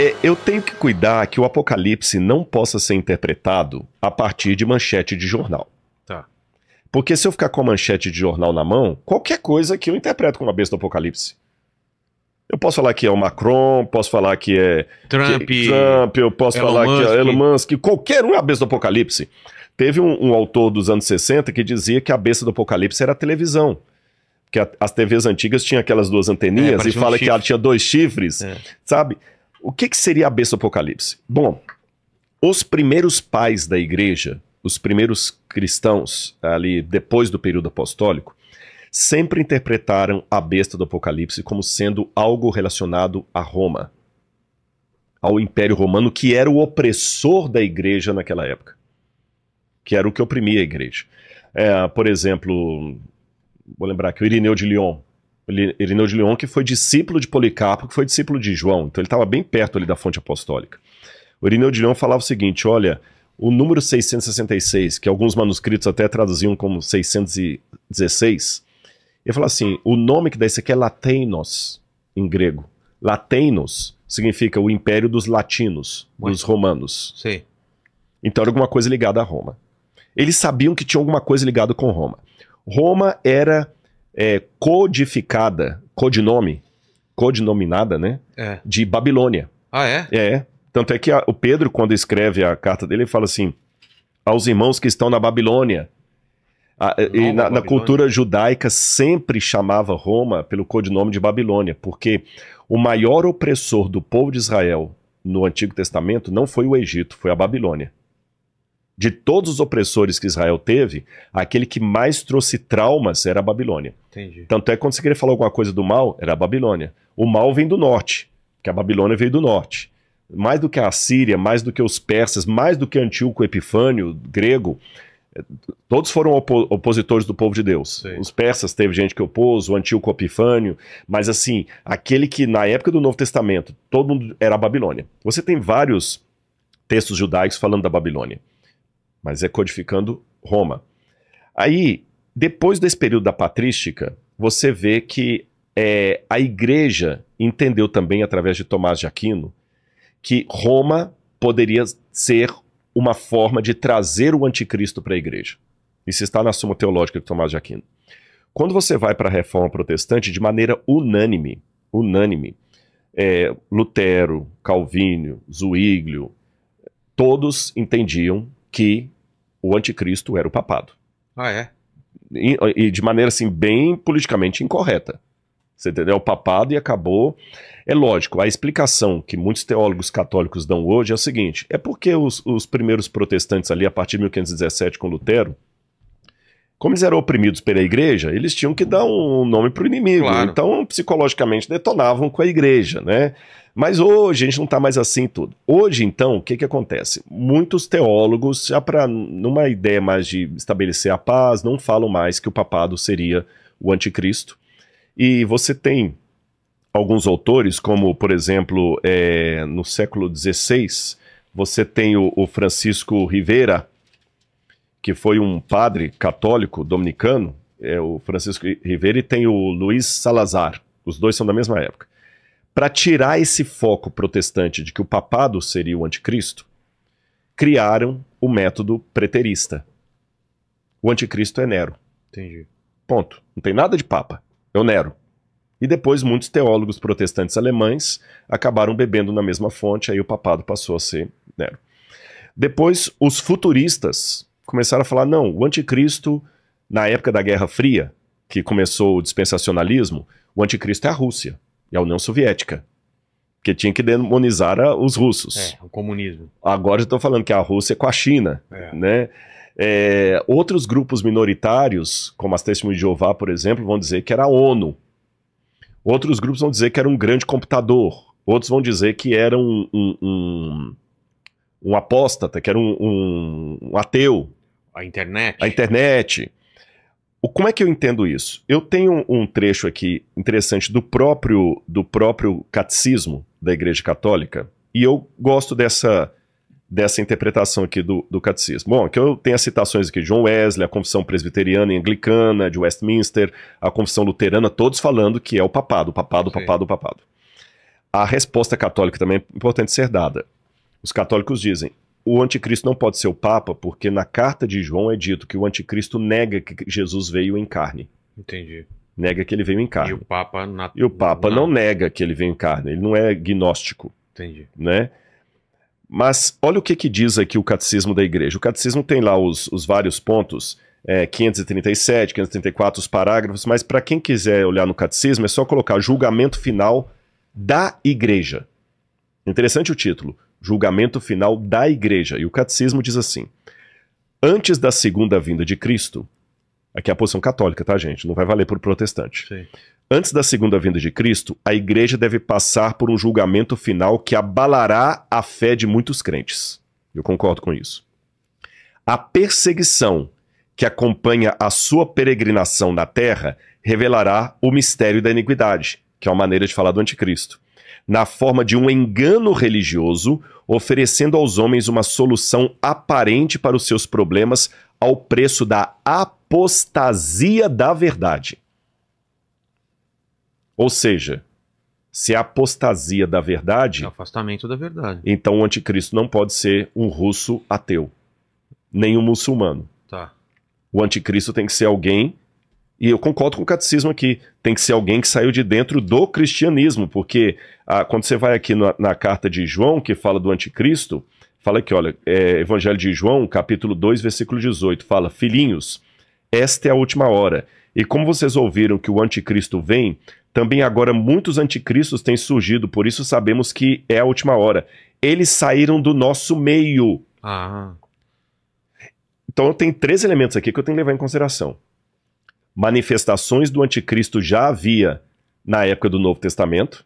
É, eu tenho que cuidar que o apocalipse não possa ser interpretado a partir de manchete de jornal. Tá. Porque se eu ficar com a manchete de jornal na mão, qualquer coisa que eu interpreto como a besta do apocalipse. Eu posso falar que é o Macron, posso falar que é Trump, que, é Trump eu posso Elon falar Musk. que é Elon Musk, qualquer um é a besta do apocalipse. Teve um, um, autor dos anos 60 que dizia que a besta do apocalipse era a televisão. Que a, as TVs antigas tinham aquelas duas anteninhas é, e fala que ela tinha dois chifres, é. sabe? O que, que seria a besta do Apocalipse? Bom, os primeiros pais da igreja, os primeiros cristãos ali depois do período apostólico, sempre interpretaram a besta do Apocalipse como sendo algo relacionado a Roma, ao Império Romano, que era o opressor da igreja naquela época, que era o que oprimia a igreja. É, por exemplo, vou lembrar que o Irineu de Lyon, Irineu de Lyon, que foi discípulo de Policarpo, que foi discípulo de João. Então ele estava bem perto ali da fonte apostólica. O Irineu de Lyon falava o seguinte: olha, o número 666, que alguns manuscritos até traduziam como 616, ele fala assim: o nome que dá isso aqui é Latenos, em grego. Latenos significa o império dos latinos, Muito. dos romanos. Sim. Então era alguma coisa ligada a Roma. Eles sabiam que tinha alguma coisa ligada com Roma. Roma era é, codificada, codinome, codinominada, né? É. De Babilônia. Ah, é? É. Tanto é que a, o Pedro, quando escreve a carta dele, ele fala assim: aos irmãos que estão na Babilônia. A, e na, na, cultura judaica sempre chamava Roma pelo codinome de Babilônia, porque o maior opressor do povo de Israel no Antigo Testamento não foi o Egito, foi a Babilônia. De todos os opressores que Israel teve, aquele que mais trouxe traumas era a Babilônia. Entendi. Tanto é que quando você queria falar alguma coisa do mal, era a Babilônia. O mal vem do norte, que a Babilônia veio do norte. Mais do que a Síria, mais do que os persas, mais do que Antíoco Epifânio, grego, todos foram opo opositores do povo de Deus. Sim. Os persas teve gente que opôs, o Antíoco Epifânio, mas assim, aquele que na época do Novo Testamento, todo mundo era a Babilônia. Você tem vários textos judaicos falando da Babilônia mas é codificando Roma. Aí, depois desse período da patrística, você vê que é, a igreja entendeu também, através de Tomás de Aquino, que Roma poderia ser uma forma de trazer o anticristo para a igreja. Isso está na Suma Teológica de Tomás de Aquino. Quando você vai para a reforma protestante, de maneira unânime, unânime, é, Lutero, Calvino, Zuíglio, todos entendiam que o anticristo era o papado. Ah, é? E, e de maneira assim, bem politicamente incorreta. Você entendeu? É o papado e acabou. É lógico, a explicação que muitos teólogos católicos dão hoje é o seguinte: é porque os, os primeiros protestantes ali, a partir de 1517, com Lutero, como eles eram oprimidos pela igreja, eles tinham que dar um nome para o inimigo. Claro. Então, psicologicamente, detonavam com a igreja, né? Mas hoje a gente não está mais assim tudo. Hoje, então, o que, que acontece? Muitos teólogos, já para numa ideia mais de estabelecer a paz, não falam mais que o papado seria o anticristo. E você tem alguns autores, como, por exemplo, é, no século XVI, você tem o, o Francisco Rivera, que foi um padre católico dominicano, é o Francisco Rivera e tem o Luiz Salazar. Os dois são da mesma época. Para tirar esse foco protestante de que o papado seria o anticristo, criaram o método preterista. O anticristo é Nero. Entendi. Ponto. Não tem nada de papa. É o Nero. E depois muitos teólogos protestantes alemães acabaram bebendo na mesma fonte, aí o papado passou a ser Nero. Depois, os futuristas começaram a falar: não, o anticristo, na época da Guerra Fria, que começou o dispensacionalismo, o anticristo é a Rússia e a União Soviética. Porque tinha que demonizar a, os russos. É, o comunismo. Agora estou falando que a Rússia é com a China. É. Né? É, outros grupos minoritários, como as Testemunhas de Jeová, por exemplo, vão dizer que era a ONU. Outros grupos vão dizer que era um grande computador. Outros vão dizer que era um, um, um, um apóstata, que era um, um ateu. A internet. A internet. O, como é que eu entendo isso? Eu tenho um trecho aqui interessante do próprio, do próprio catecismo da Igreja Católica, e eu gosto dessa, dessa interpretação aqui do, do catecismo. Bom, que eu tenho as citações aqui de John Wesley, a Confissão Presbiteriana e Anglicana, de Westminster, a Confissão Luterana, todos falando que é o papado, o papado, o papado, o papado. A resposta católica também é importante ser dada. Os católicos dizem: o anticristo não pode ser o Papa, porque na carta de João é dito que o anticristo nega que Jesus veio em carne. Entendi. Nega que ele veio em carne. E o Papa, na... e o Papa na... não nega que ele veio em carne, ele não é gnóstico. Entendi. Né? Mas olha o que, que diz aqui o catecismo da igreja. O catecismo tem lá os, os vários pontos, é, 537, 534, os parágrafos, mas para quem quiser olhar no catecismo é só colocar julgamento final da igreja. Interessante o título julgamento final da igreja. E o catecismo diz assim: antes da segunda vinda de Cristo, aqui é a posição católica, tá, gente? Não vai valer para o protestante. Sim. Antes da segunda vinda de Cristo, a igreja deve passar por um julgamento final que abalará a fé de muitos crentes. Eu concordo com isso. A perseguição que acompanha a sua peregrinação na terra revelará o mistério da iniquidade, que é uma maneira de falar do anticristo na forma de um engano religioso, oferecendo aos homens uma solução aparente para os seus problemas ao preço da apostasia da verdade. Ou seja, se a é apostasia da verdade. É afastamento da verdade. Então o anticristo não pode ser um russo ateu, nem um muçulmano. Tá. O anticristo tem que ser alguém e eu concordo com o catecismo aqui. Tem que ser alguém que saiu de dentro do cristianismo, porque ah, quando você vai aqui na, na, carta de João, que fala do anticristo, fala aqui, olha, é, Evangelho de João, capítulo 2, versículo 18, fala: Filhinhos, esta é a última hora. E como vocês ouviram que o anticristo vem, também agora muitos anticristos têm surgido, por isso sabemos que é a última hora. Eles saíram do nosso meio. Ah. Então tem três elementos aqui que eu tenho que levar em consideração manifestações do anticristo já havia na época do Novo Testamento,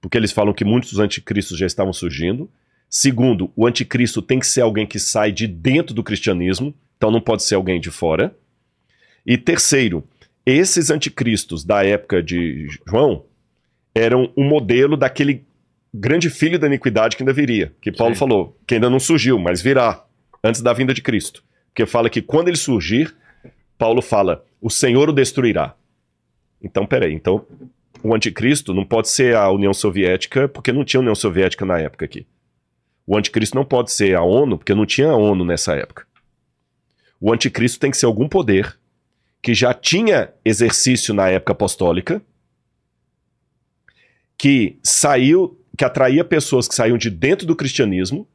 porque eles falam que muitos dos anticristos já estavam surgindo. Segundo, o anticristo tem que ser alguém que sai de dentro do cristianismo, então não pode ser alguém de fora. E terceiro, esses anticristos da época de João eram o um modelo daquele grande filho da iniquidade que ainda viria, que Paulo Sim. falou, que ainda não surgiu, mas virá antes da vinda de Cristo. Porque fala que quando ele surgir, Paulo fala: o Senhor o destruirá. Então, peraí, então o anticristo não pode ser a União Soviética, porque não tinha União Soviética na época aqui. O anticristo não pode ser a ONU, porque não tinha a ONU nessa época. O anticristo tem que ser algum poder que já tinha exercício na época apostólica, que saiu, que atraía pessoas que saíam de dentro do cristianismo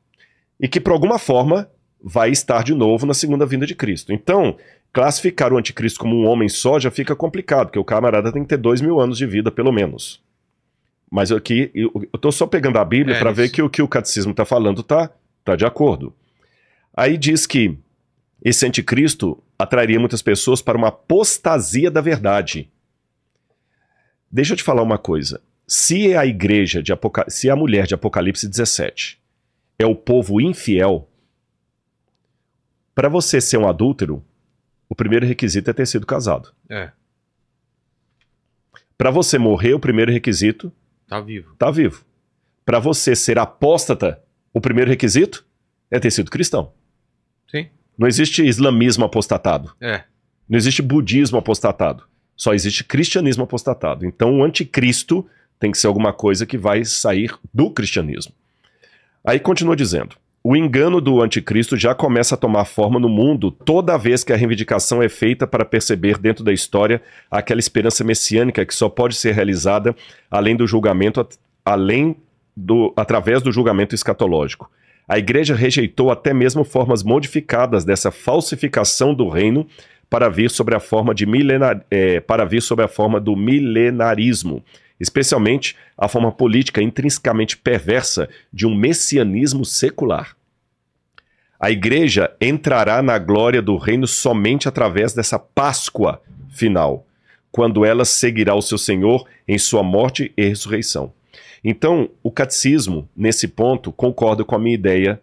e que por alguma forma vai estar de novo na segunda vinda de Cristo. Então, classificar o anticristo como um homem só já fica complicado, porque o camarada tem que ter dois mil anos de vida, pelo menos. Mas aqui, eu estou só pegando a Bíblia é para ver que o que o catecismo está falando está tá de acordo. Aí diz que esse anticristo atrairia muitas pessoas para uma apostasia da verdade. Deixa eu te falar uma coisa. Se é a igreja de Apocal... se é a mulher de Apocalipse 17 é o povo infiel, para você ser um adúltero, o primeiro requisito é ter sido casado. É. Para você morrer, o primeiro requisito. Tá vivo. Tá vivo. Para você ser apóstata, o primeiro requisito é ter sido cristão. Sim. Não existe islamismo apostatado. É. Não existe budismo apostatado. Só existe cristianismo apostatado. Então o anticristo tem que ser alguma coisa que vai sair do cristianismo. Aí continua dizendo: o engano do anticristo já começa a tomar forma no mundo toda vez que a reivindicação é feita para perceber dentro da história aquela esperança messiânica que só pode ser realizada além do julgamento, além do através do julgamento escatológico. A igreja rejeitou até mesmo formas modificadas dessa falsificação do reino para vir sobre a forma de milenar, é, eh, para vir sobre a forma do milenarismo especialmente a forma política intrinsecamente perversa de um messianismo secular. A igreja entrará na glória do reino somente através dessa Páscoa final, quando ela seguirá o seu Senhor em sua morte e ressurreição. Então, o catecismo, nesse ponto, concorda com a minha ideia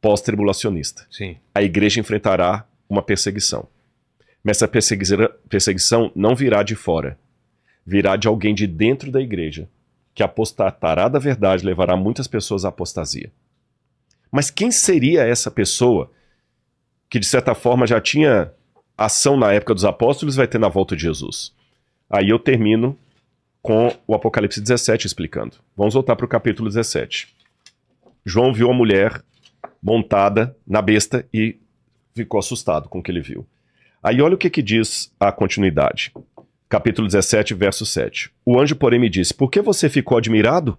pós-tribulacionista. Sim. A igreja enfrentará uma perseguição. Mas essa perseguição não virá de fora virá de alguém de dentro da igreja, que apostatará da verdade, levará muitas pessoas à apostasia. Mas quem seria essa pessoa que, de certa forma, já tinha ação na época dos apóstolos vai ter na volta de Jesus? Aí eu termino com o Apocalipse 17 explicando. Vamos voltar para o capítulo 17. João viu a mulher montada na besta e ficou assustado com o que ele viu. Aí olha o que, que diz a continuidade capítulo 17, verso 7. O anjo, porém, me disse: Por que você ficou admirado?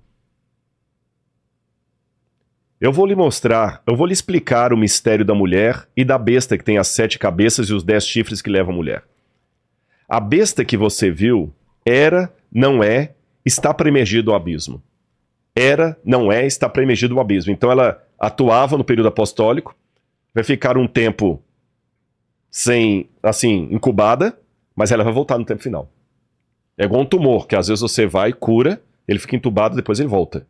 Eu vou lhe mostrar, eu vou lhe explicar o mistério da mulher e da besta que tem as sete cabeças e os dez chifres que leva a mulher. A besta que você viu era, não é, está premergido ao abismo. Era, não é, está premergido ao abismo. Então ela atuava no período apostólico, vai ficar um tempo sem, assim, incubada, mas ela vai voltar no tempo final. É igual um tumor, que às vezes você vai, cura, ele fica entubado, depois ele volta.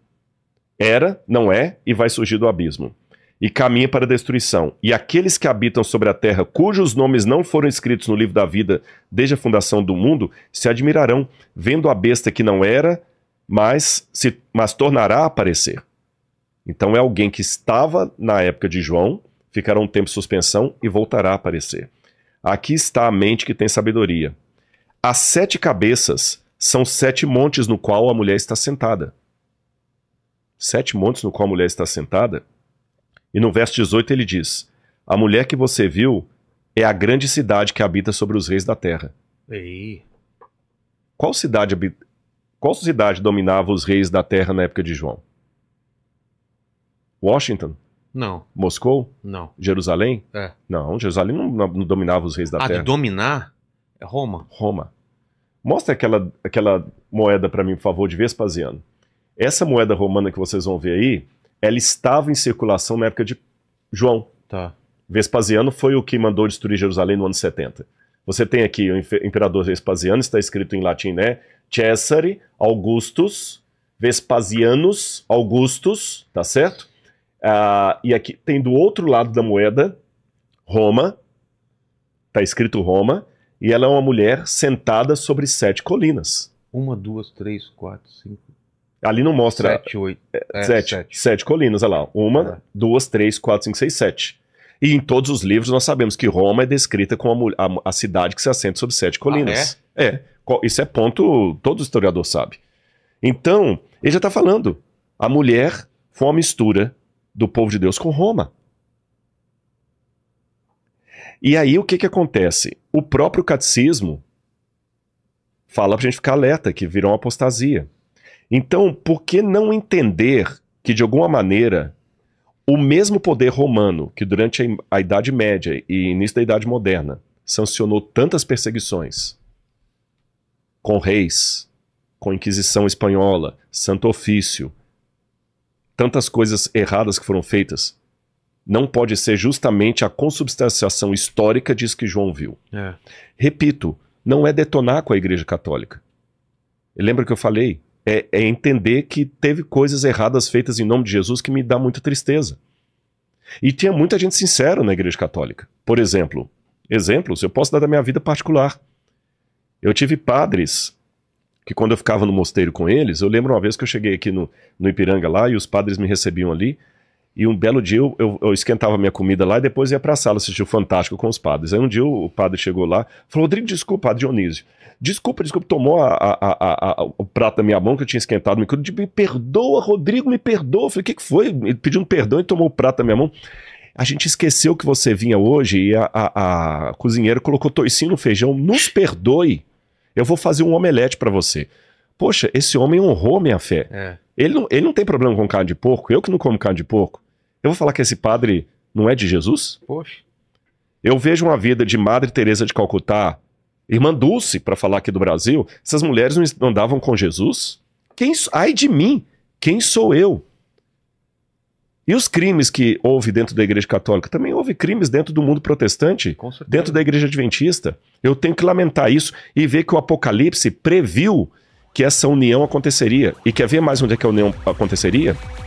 Era, não é, e vai surgir do abismo. E caminha para a destruição. E aqueles que habitam sobre a terra, cujos nomes não foram escritos no livro da vida desde a fundação do mundo, se admirarão, vendo a besta que não era, mas se mas tornará a aparecer. Então é alguém que estava na época de João, ficará um tempo de suspensão e voltará a aparecer. Aqui está a mente que tem sabedoria. As sete cabeças são sete montes no qual a mulher está sentada. Sete montes no qual a mulher está sentada. E no verso 18 ele diz: A mulher que você viu é a grande cidade que habita sobre os reis da terra. Ei. Qual cidade, qual cidade dominava os reis da terra na época de João? Washington? Não. Moscou? Não. Jerusalém? É. Não, Jerusalém não, não dominava os reis da ah, terra. Ah, de dominar? É Roma. Roma. Mostra aquela, aquela moeda para mim, por favor, de Vespasiano. Essa moeda romana que vocês vão ver aí, ela estava em circulação na época de João. Tá. Vespasiano foi o que mandou destruir Jerusalém no ano 70. Você tem aqui o imperador Vespasiano, está escrito em latim, né? Cesare Augustus Vespasianus Augustus, tá certo? Uh, e aqui tem do outro lado da moeda Roma, tá escrito Roma, e ela é uma mulher sentada sobre sete colinas. Uma, duas, três, quatro, cinco. Ali não mostra. Sete, oito. É, é sete, sete. sete colinas, olha lá. Uma, é. duas, três, quatro, cinco, seis, sete. E em todos os livros nós sabemos que Roma é descrita como a, a, a cidade que se assenta sobre sete colinas. Ah, é? é. Isso é ponto, todo historiador sabe. Então, ele já está falando. A mulher foi uma mistura do povo de Deus com Roma. E aí o que, que acontece? O próprio catecismo fala para gente ficar alerta que virou uma apostasia. Então, por que não entender que, de alguma maneira, o mesmo poder romano que durante a Idade Média e início da Idade Moderna sancionou tantas perseguições com reis, com Inquisição Espanhola, Santo Ofício, tantas coisas erradas que foram feitas, não pode ser justamente a consubstanciação histórica disso que João viu. É. Repito, não é detonar com a Igreja Católica. Lembra que eu falei? É, é, entender que teve coisas erradas feitas em nome de Jesus que me dá muita tristeza. E tinha muita gente sincera na Igreja Católica. Por exemplo, exemplos eu posso dar da minha vida particular. Eu tive padres que quando eu ficava no mosteiro com eles, eu lembro uma vez que eu cheguei aqui no, no Ipiranga lá e os padres me recebiam ali. E um belo dia eu, eu, eu esquentava minha comida lá e depois ia para a sala assistir o Fantástico com os padres. Aí um dia o, padre chegou lá falou: Rodrigo, desculpa, padre Dionísio. Desculpa, desculpa, tomou a, a, a, o prato da minha mão que eu tinha esquentado. Me, me perdoa, Rodrigo, me perdoa. Eu falei: o que, que foi? Ele pediu um perdão e tomou o prato da minha mão a gente esqueceu que você vinha hoje e a, a, a cozinheira colocou toicinho no feijão, nos perdoe. Eu vou fazer um omelete para você. Poxa, esse homem honrou minha fé. É. Ele, não, ele não tem problema com carne de porco. Eu que não como carne de porco. Eu vou falar que esse padre não é de Jesus? Poxa. Eu vejo uma vida de Madre Teresa de Calcutá, irmã Dulce, para falar aqui do Brasil. Essas mulheres não andavam com Jesus? Quem, ai de mim, quem sou eu? E os crimes que houve dentro da Igreja Católica? Também houve crimes dentro do mundo protestante, dentro da Igreja Adventista. Eu tenho que lamentar isso e ver que o Apocalipse previu que essa união aconteceria. E quer ver mais onde é que a união aconteceria?